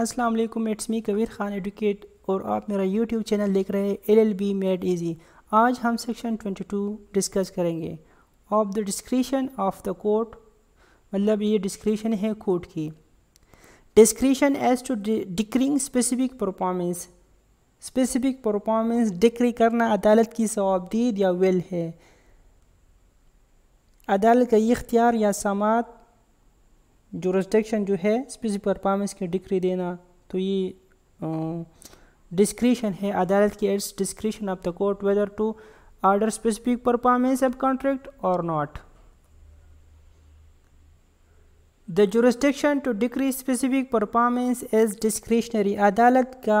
अस्सलाम वालेकुम it's me Kabir Khan educate और आप मेरा यूट्यूब चैनल देख रहे हैं L L B made easy आज हम सेक्शन 22 डिस्कस करेंगे of the discretion of the court मतलब ये डिस्क्रिशन है कोर्ट की discretion as to decreeing specific performance specific performance decree करना अदालत की सवाबदीद या वेल है अदालत का इख्तियार या समात रेस्ट्रिक्शन जो है स्पेसिफिक परफॉर्मेंस की डिग्री देना तो ये डिस्क्रिशन है अदालत की it's discretion of the court whether to order specific performance of contract और not the jurisdiction to decree specific performance is discretionary अदालत का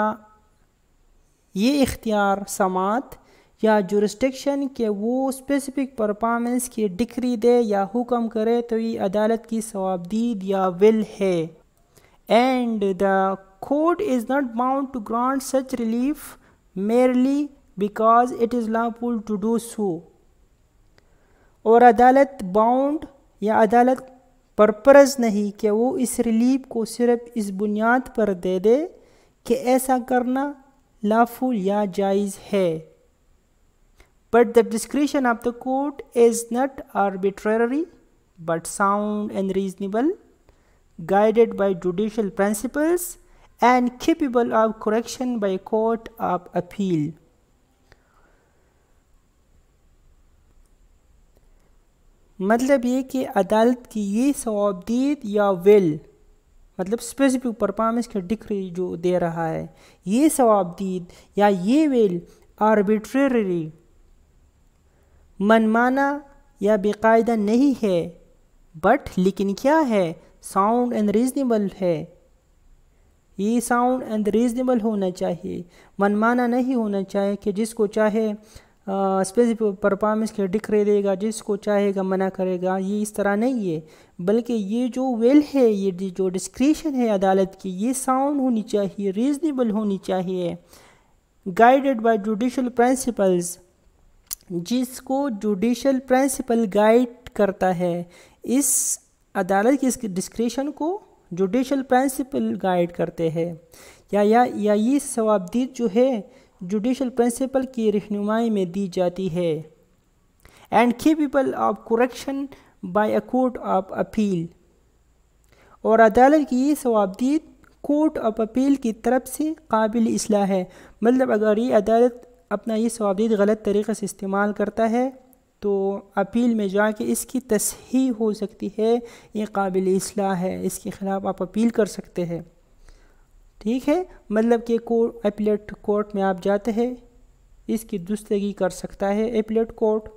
ये इख्तियार समात या जुरिस्टिक्शन के वो स्पेसिफिक परफॉर्मेंस की डिक्री दे या हुक्म करे तो ये अदालत की सवाबदीद या विल है and the court is not bound to grant such relief merely because it is lawful to do so और अदालत बाउंड या अदालत परपरज नहीं कि वो इस रिलीफ को सिर्फ इस बुनियाद पर दे दे कि ऐसा करना लाफुल या जायज़ है But the discretion of the court is not arbitrary but sound and reasonable, guided by judicial principles and capable of correction by a court of appeal. मतलब ये कि अदालत की ये सवाबदीद या विल मतलब स्पेसिफिक परफॉर्मेंस की डिग्री जो दे रहा है ये सवाबदीद या ये विल आर्बिट्रेरी मनमाना या बेकायदा नहीं है बट लेकिन क्या है साउंड एंड रीज़नेबल है ये साउंड एंड रीज़नेबल होना चाहिए मनमाना नहीं होना चाहिए कि जिसको चाहे स्पेसिफिक परफॉर्मेंस के डिक्रे देगा जिसको चाहेगा मना करेगा ये इस तरह नहीं है बल्कि ये जो वेल है ये जो डिस्क्रिशन है अदालत की ये साउंड होनी चाहिए रीज़नेबल होनी चाहिए गाइडेड बाय जुडिशल प्रिंसिपल्स जिसको जुडिशल प्रिंसिपल गाइड करता है इस अदालत की डिस्क्रिप्शन को जुडिशल प्रिंसिपल गाइड करते हैं या या या ये सवाबदीद जो है जुडिशल प्रिंसिपल की रहनुमाई में दी जाती है and capable of correction by a court of appeal और अदालत की ये सवाबदीद कोर्ट ऑफ अपील की तरफ से काबिल असलाह है मतलब अगर ये अदालत अपना ये स्वाबदीद गलत तरीक़े से इस्तेमाल करता है तो अपील में जाके इसकी तसही हो सकती है ये काबिल असलाह है इसके ख़िलाफ़ आप अपील कर सकते हैं ठीक है मतलब कि कोर्ट एपलेट कोर्ट में आप जाते हैं इसकी दुस्तगी कर सकता है एपलेट कोर्ट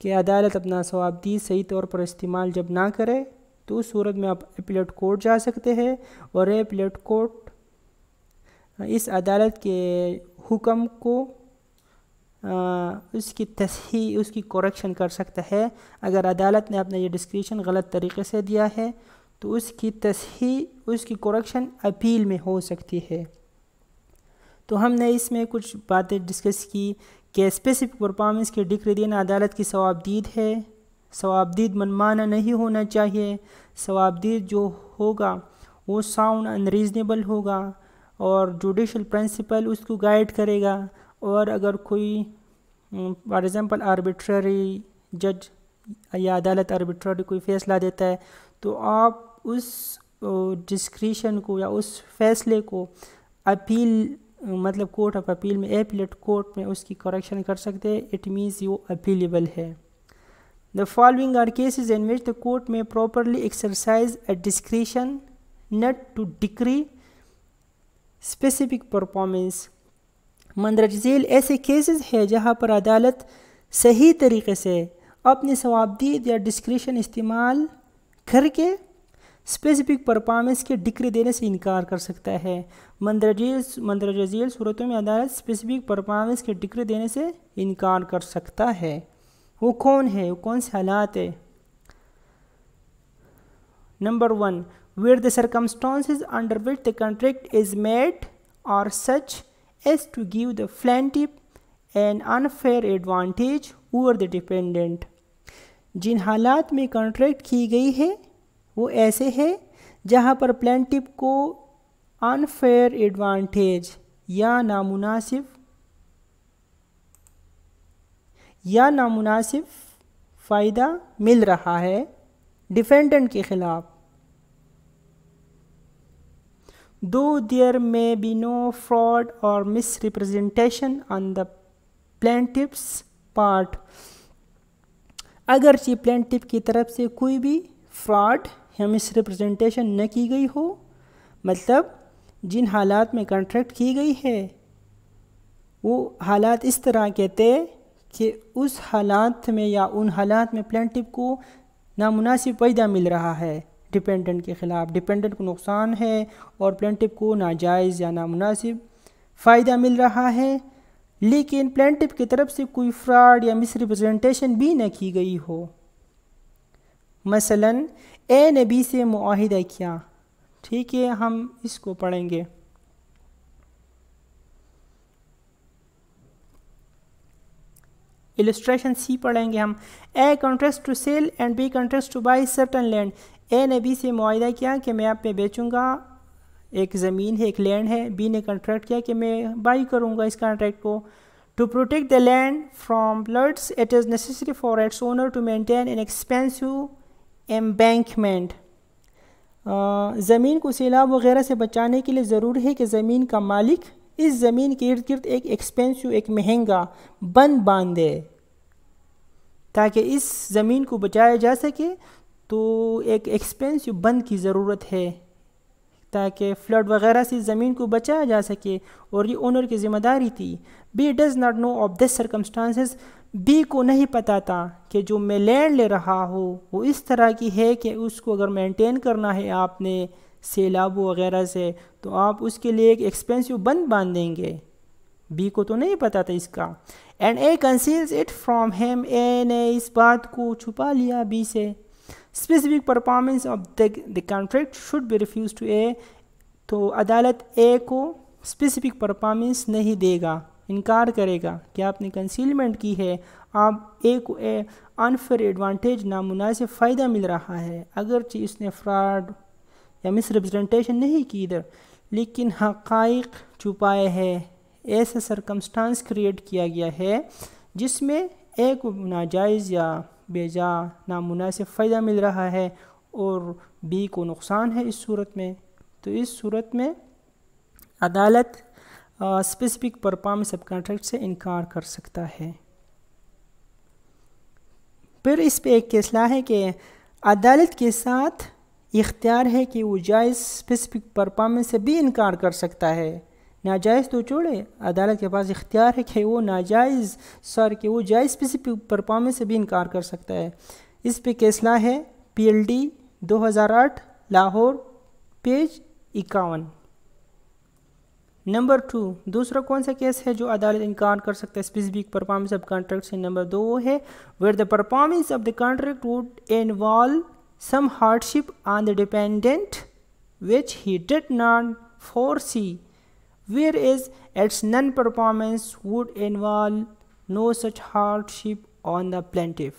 कि अदालत अपना सवाबदी सही तौर पर इस्तेमाल जब ना करे तो उस सूरत में आप एपलेट कोर्ट जा सकते हैं और एपलेट कोर्ट इस अदालत के हुक्म को आ, उसकी तस्ही उसकी करेक्शन कर सकता है अगर अदालत ने अपना ये डिस्क्रिप्शन गलत तरीके से दिया है तो उसकी तस्ही उसकी करेक्शन अपील में हो सकती है तो हमने इसमें कुछ बातें डिस्कस की कि स्पेसिफिक परफॉर्मेंस की डिक्री देना अदालत की सवाबदीद है सवाबदीद मनमाना नहीं होना चाहिए सवाबदीद जो होगा वो साउंड अनरीजनेबल होगा और जुडिशल प्रिंसिपल उसको गाइड करेगा और अगर कोई फॉर एग्ज़ाम्पल आर्बिट्ररी जज या अदालत आर्बिट्ररी कोई फ़ैसला देता है तो आप उस डिस्क्रिशन को या उस फैसले को अपील मतलब कोर्ट ऑफ अपील में एपलेट कोर्ट में उसकी करेक्शन कर सकते हैं इट मीन्स यू अपीलेबल है the following are cases in which the court में properly exercise a discretion not to decree specific performance मंदरज झील ऐसे केसेस है जहाँ पर अदालत सही तरीके से अपने सवाबदीद या डिस्क्रिशन इस्तेमाल करके स्पेसिफिक परफॉर्मेंस के डिक्री देने से इनकार कर सकता है मंदरजील मंदरजील सूरतों में अदालत स्पेसिफिक परफॉर्मेंस के डिक्री देने से इनकार कर सकता है वो कौन है वो कौन से हालात है number one where the circumstances under which the contract is made are such as to give the plaintiff an unfair advantage over the dependent जिन हालात में कॉन्ट्रैक्ट की गई है वो ऐसे है जहाँ पर प्लेंटिप को अनफेयर एडवांटेज या नामुनासिब या नामुनासिब फ़ायदा मिल रहा है डिफेंडेंट के ख़िलाफ़ though there may be no fraud or misrepresentation on the plaintiff's part अगरचे प्लेंटिप की तरफ से कोई भी फ्रॉड या मिसरिप्रजेंटेशन न की गई हो मतलब जिन हालात में कंट्रैक्ट की गई है वो हालात इस तरह के थे कि उस हालात में या उन हालात में प्लेंटिप को नामुनासिब पैदा मिल रहा है डिपेंडेंट के ख़िलाफ़ डिपेंडेंट को नुकसान है और प्लेंटिप को नाजायज़ या नामनासिब फ़ायदा मिल रहा है लेकिन प्लेंटिप की तरफ से कोई फ्रॉड या मिसरीप्रजेंटेशन भी न की गई हो मसलन ए ने बी से माहिदा किया ठीक है हम इसको पढ़ेंगे इलस्ट्रेशन सी पढ़ेंगे हम A contracts to sell and B contracts to buy certain land A ने बी से माहा किया कि मैं आप में बेचूँगा एक ज़मीन है एक लैंड है बी ने कंट्रैक्ट किया कि मैं बाई करूँगा इस कॉन्ट्रैक्ट को to protect the land from floods it is necessary for its owner to maintain an expensive embankment ज़मीन को सैलाब वगैरह से बचाने के लिए ज़रूर है कि ज़मीन का मालिक इस ज़मीन के इर्द गिर्द एक एक्सपेंसिव एक महंगा बंद बांधे ताकि इस ज़मीन को बचाया जा सके तो एक एक्सपेंसिव बंद की ज़रूरत है ताकि फ्लड वगैरह से ज़मीन को बचाया जा सके और ये ओनर की ज़िम्मेदारी थी B does not know of this circumstances B को नहीं पता था कि जो मैं लैंड ले रहा हो वो इस तरह की है कि उसको अगर मेंटेन करना है आपने सैलाब वगैरह से तो आप उसके लिए एक एक्सपेंसिव बंद बांध देंगे बी को तो नहीं पता था इसका and A conceals it from him A ने इस बात को छुपा लिया बी से specific performance of the contract should be refused to A तो अदालत ए को स्पेसिफिक परफॉर्मेंस नहीं देगा इनकार करेगा कि आपने कंसीलमेंट की है आप ए को ए अनफेयर एडवांटेज नामुनासिब फ़ायदा मिल रहा है अगर चीज इसने फ्रॉड या मिसरिप्रजेंटेशन नहीं की इधर लेकिन हक़ाइक छुपाए है ऐसा सरकमस्टांस क्रिएट किया गया है जिसमें ए को नाजायज़ या बेजा नामुनासिब फ़ायदा मिल रहा है और बी को नुकसान है इस सूरत में तो इस सूरत में अदालत स्पेसिफिक परपाम सब कॉन्ट्रैक्ट से इनकार कर सकता है फिर इस पे एक फैसला है कि अदालत के साथ इख्तियार है कि वो जायज़ स्पेसिफिक परपाम से भी इनकार कर सकता है नाजायज़ तो छोड़े अदालत के पास इख्तियार है कि वो नाजायज़ सर कि वो जायज़ पे परफॉर्मेंस से भी इनकार कर सकता है इस पे केसला है पी एल डी दो हज़ार आठ लाहौर पेज इक्यावन नंबर टू दूसरा कौन सा केस है जो अदालत इनकार कर सकता है स्पेसिफिक परफॉर्मेंस ऑफ कॉन्ट्रैक्ट से नंबर दो वो है where the performance of the contract would involve some hardship on the defendant which he did not foresee where is its non-performance would involve no such hardship on the plaintiff.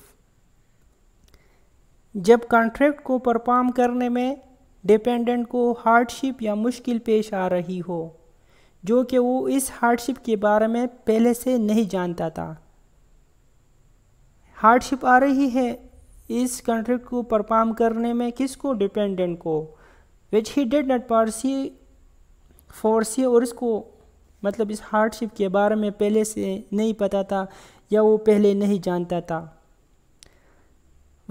जब contract को perform करने में dependent को hardship या मुश्किल पेश आ रही हो जो कि वो इस हार्डशिप के बारे में पहले से नहीं जानता था हार्डशिप आ रही है इस कॉन्ट्रैक्ट को परफॉर्म करने में किसको डिपेंडेंट को which he did not perceive force है और इसको मतलब इस हार्डशिप के बारे में पहले से नहीं पता था या वो पहले नहीं जानता था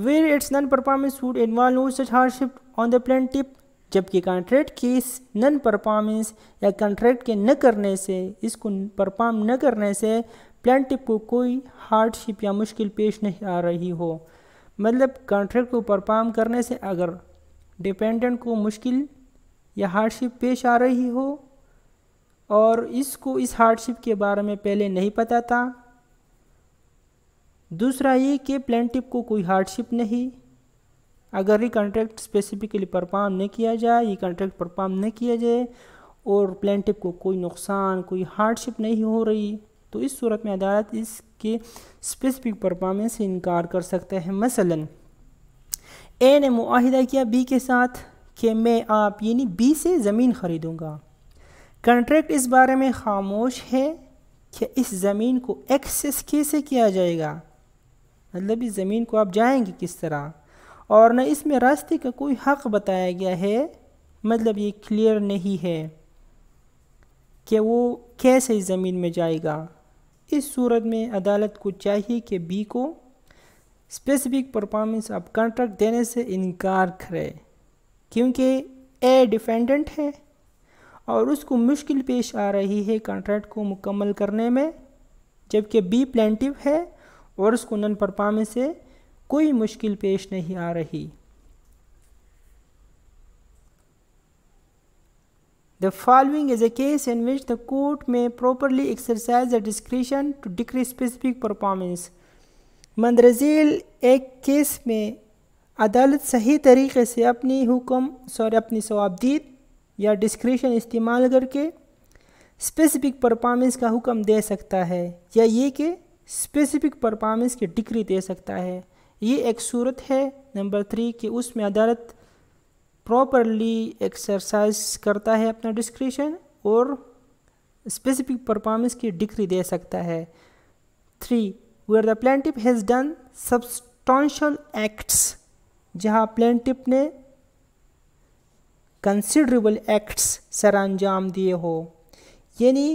where its non performance would involve no such hardship on the plaintiff जबकि कॉन्ट्रैक्ट की इस नन परफॉर्मेंस या कॉन्ट्रैक्ट के न करने से इसको परफॉर्म न करने से प्लान टिप को कोई हार्डशिप या मुश्किल पेश नहीं आ रही हो मतलब कॉन्ट्रैक्ट को परफॉर्म करने से अगर डिपेंडेंट को मुश्किल या हार्डशिप पेश आ रही हो और इसको इस हार्डशिप के बारे में पहले नहीं पता था दूसरा ये कि प्लेंटिप को कोई हार्डशिप नहीं अगर ये कॉन्ट्रैक्ट स्पेसिफिकली परफॉर्म नहीं किया जाए ये कॉन्ट्रैक्ट परफॉर्म नहीं किया जाए और प्लेंटिप को कोई नुकसान कोई हार्डशिप नहीं हो रही तो इस सूरत में अदालत इसके स्पेसिफिक परफॉर्मेंस से इनकार कर सकते हैं मसलन ए ने माहिदा किया बी के साथ कि मैं आप यानी बी से ज़मीन ख़रीदूँगा कंट्रैक्ट इस बारे में खामोश है कि इस ज़मीन को एक्सेस कैसे किया जाएगा मतलब इस ज़मीन को आप जाएंगे किस तरह और न इसमें रास्ते का कोई हक़ बताया गया है मतलब ये क्लियर नहीं है कि वो कैसे इस ज़मीन में जाएगा इस सूरत में अदालत को चाहिए कि बी को स्पेसिफिक परफॉर्मेंस आप कॉन्ट्रैक्ट देने से इनकार करें क्योंकि ए डिफेंडेंट है और उसको मुश्किल पेश आ रही है कॉन्ट्रैक्ट को मुकम्मल करने में जबकि बी प्लेंटिव है और उसको नन परफॉर्मेंस से कोई मुश्किल पेश नहीं आ रही the following is a case in which the court में properly exercise the discretion to decree specific performance मंदरजील एक केस में अदालत सही तरीके से अपनी हुक्म सॉरी अपनी सवाबदीद या डिस्क्रिशन इस्तेमाल करके स्पेसिफिक परफॉर्मेंस का हुक्म दे सकता है या ये कि स्पेसिफिक परफॉर्मेंस की डिग्री दे सकता है ये एक सूरत है नंबर थ्री कि उसमें अदालत प्रॉपरली एक्सरसाइज करता है अपना डिस्क्रिशन और स्पेसिफिक परफॉर्मेंस की डिग्री दे सकता है three where the plaintiff has done substantial acts जहां प्लेंटिप ने कंसिडरेबल एक्ट्स सर अंजाम दिए हो यानी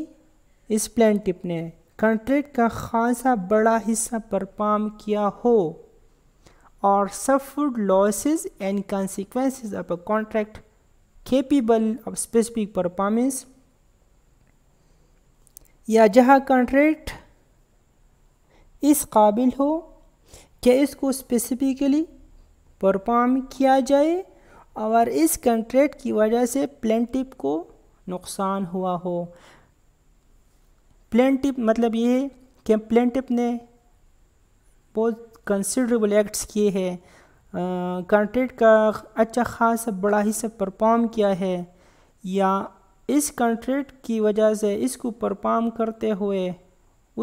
इस प्लेंटिप ने कंट्रेक्ट का खासा बड़ा हिस्सा परफॉर्म किया हो और suffered losses and consequences of a contract capable of specific performance या जहाँ कॉन्ट्रैक्ट इस काबिल हो कि इसको स्पेसिफिकली परफॉर्म किया जाए और इस कंट्रैक्ट की वजह से प्लेंटिप को नुकसान हुआ हो प्लेंटिप मतलब ये कि प्लेंटिप ने बहुत कंसिडरेबल एक्ट्स किए हैं कंट्रेक्ट का अच्छा खास बड़ा हिस्सा परफॉर्म किया है या इस कंट्रेक्ट की वजह से इसको परफॉर्म करते हुए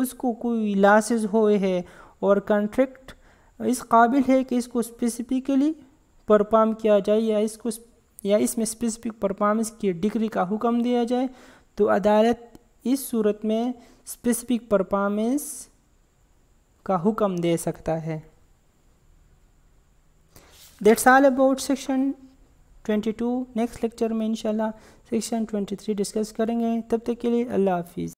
उसको कोई लासेज हुए है और कंट्रैक्ट इस काबिल है कि इसको स्पेसिफिकली परफॉर्म किया जाए या इसको या इसमें स्पेसिफिक परफॉर्मेंस की डिग्री का हुक्म दिया जाए तो अदालत इस सूरत में स्पेसिफिक परफॉर्मेंस का हुक्म दे सकता है that's all about section 22 next lecture में इंशाल्लाह सेक्शन 23 डिस्कस करेंगे तब तक के लिए अल्लाह हाफिज़